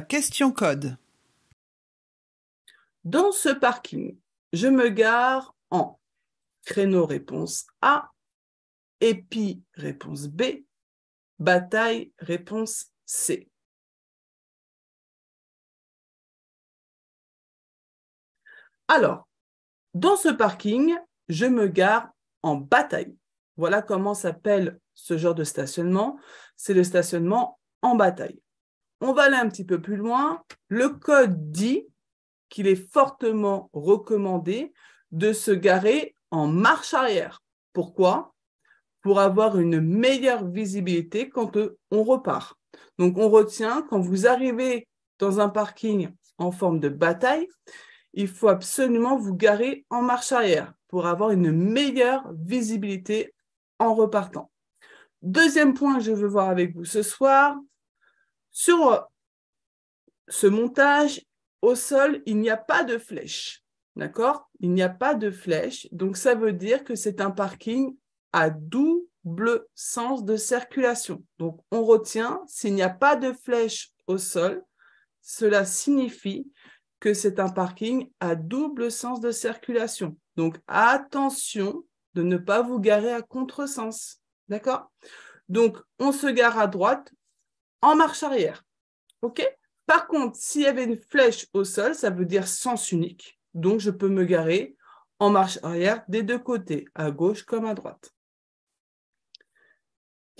question code. Dans ce parking, je me gare en créneau réponse A, épi réponse B, bataille réponse C. Alors, dans ce parking, je me gare en bataille. Voilà comment s'appelle ce genre de stationnement. C'est le stationnement en bataille. On va aller un petit peu plus loin. Le code dit qu'il est fortement recommandé de se garer en marche arrière. Pourquoi Pour avoir une meilleure visibilité quand euh, on repart. Donc on retient, quand vous arrivez dans un parking en forme de bataille, il faut absolument vous garer en marche arrière pour avoir une meilleure visibilité en repartant. Deuxième point que je veux voir avec vous ce soir, sur euh, ce montage au sol, il n'y a pas de flèche. D'accord Il n'y a pas de flèche. Donc, ça veut dire que c'est un parking à double sens de circulation. Donc, on retient, s'il n'y a pas de flèche au sol, cela signifie que c'est un parking à double sens de circulation. Donc, attention de ne pas vous garer à contresens. D'accord Donc, on se gare à droite, en marche arrière. OK Par contre, s'il y avait une flèche au sol, ça veut dire sens unique. Donc, je peux me garer en marche arrière des deux côtés, à gauche comme à droite.